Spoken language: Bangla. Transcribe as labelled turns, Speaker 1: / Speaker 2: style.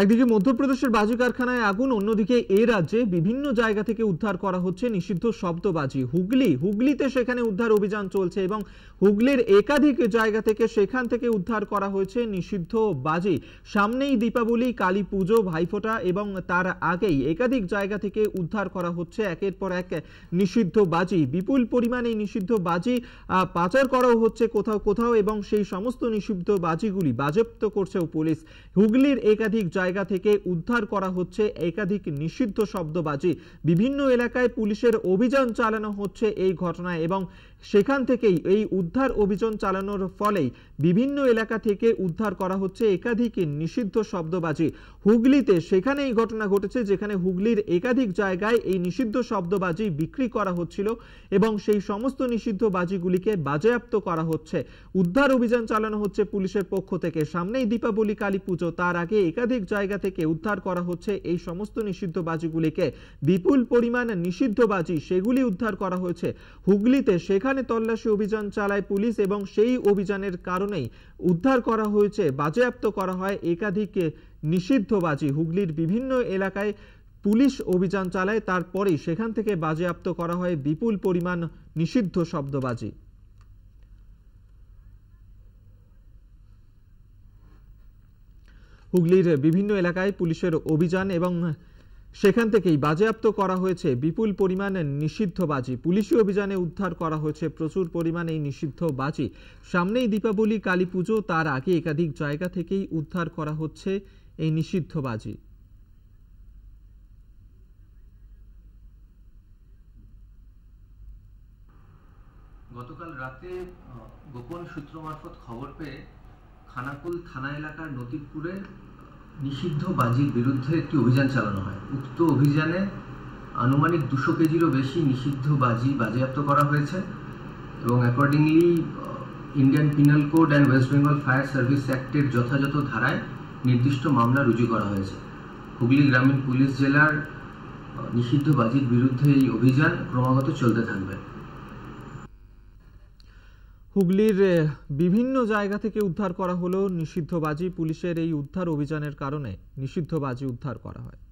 Speaker 1: একদিকে মধ্যপ্রদেশের বাজি কারখানায় আগুন অন্যদিকে এ রাজ্যে বিভিন্ন জায়গা থেকে উদ্ধার করা হচ্ছে নিষিদ্ধ শব্দবাজি হুগলি হুগলিতে সেখানে উদ্ধার অভিযান চলছে এবং হুগলির একাধিক জায়গা থেকে সেখান থেকে উদ্ধার করা হয়েছে নিষিদ্ধ বাজি সামনেই দীপাবলি কালী পুজো ভাইফোঁটা এবং তার আগেই একাধিক জায়গা থেকে উদ্ধার করা হচ্ছে একের পর এক নিষিদ্ধ বাজি বিপুল পরিমাণে নিষিদ্ধ বাজি পাচার করাও হচ্ছে কোথাও কোথাও এবং সেই সমস্ত নিষিদ্ধ বাজিগুলি বাজেপ্ত করছেও পুলিশ হুগলির একাধিক জায়গা থেকে উদ্ধার করা হচ্ছে একাধিক নিষিদ্ধ শব্দবাজি বিভিন্ন এলাকায় পুলিশের অভিযান চালানো হচ্ছে এই ঘটনায় এবং সেখান থেকেই এই উদ্ধার অভিযান চালানোর ফলেই বিভিন্ন এলাকা থেকে উদ্ধার করা হচ্ছে একাধিক নিষিদ্ধ শব্দবাজি হুগলিতে সেখানে এই ঘটনা ঘটেছে যেখানে হুগলির একাধিক জায়গায় এই নিষিদ্ধ শব্দবাজি বিক্রি করা হচ্ছিল এবং সেই সমস্ত নিষিদ্ধ বাজিগুলিকে বাজেয়াপ্ত করা হচ্ছে উদ্ধার অভিযান চালানো হচ্ছে পুলিশের পক্ষ থেকে সামনেই দীপাবলি কালী পুজো তার আগে একাধিক জায়গা থেকে উদ্ধার করা হচ্ছে এই সমস্ত নিষিদ্ধ বাজিগুলিকে বিপুল পরিমাণ নিষিদ্ধ বাজি সেগুলি উদ্ধার করা হয়েছে হুগলিতে সেখানে তল্লাশি অভিযান চালায় পুলিশ এবং সেই অভিযানের কারণেই উদ্ধার করা হয়েছে বাজেয়াপ্ত করা হয় একাধিক নিষিদ্ধ বাজি হুগলির বিভিন্ন এলাকায় পুলিশ অভিযান চালায় তারপরেই সেখান থেকে বাজেয়াপ্ত করা হয় বিপুল পরিমাণ নিষিদ্ধ শব্দবাজি হুগলির বিভিন্ন এলাকায় পুলিশের অভিযান এবং সেখান থেকেই বাজেয়াপ্ত করা হয়েছে বিপুল পরিমাণে নিষিদ্ধ বাজি পুলিশি অভিযানে উদ্ধার করা হয়েছে প্রচুর পরিমাণে এই নিষিদ্ধ বাজি সামনেই দীপাবলি কালী পুজো তার আগে একাধিক জায়গা থেকেই উদ্ধার করা হচ্ছে এই নিষিদ্ধ বাজি
Speaker 2: গতকাল রাতে গোপন সূত্র মারফত খবর পেয়ে খানাকুল থানা এলাকার নদীপুরে নিষিদ্ধ বাজির বিরুদ্ধে একটি অভিযান চালানো হয় উক্ত অভিযানে আনুমানিক দুশো কেজিরও বেশি নিষিদ্ধ বাজি বাজেয়াপ্ত করা হয়েছে এবং accordingly Indian penal code and West Bengal fire service অ্যাক্টের যথাযথ ধারায় নির্দিষ্ট মামলা রুজু করা হয়েছে হুগলি গ্রামীণ পুলিশ জেলার uh, নিষিদ্ধ বাজির বিরুদ্ধে এই অভিযান ক্রমাগত চলতে থাকবে
Speaker 1: হুগলির বিভিন্ন জায়গা থেকে উদ্ধার করা হলো নিষিদ্ধবাজি পুলিশের এই উদ্ধার অভিযানের কারণে নিষিদ্ধবাজি উদ্ধার করা হয়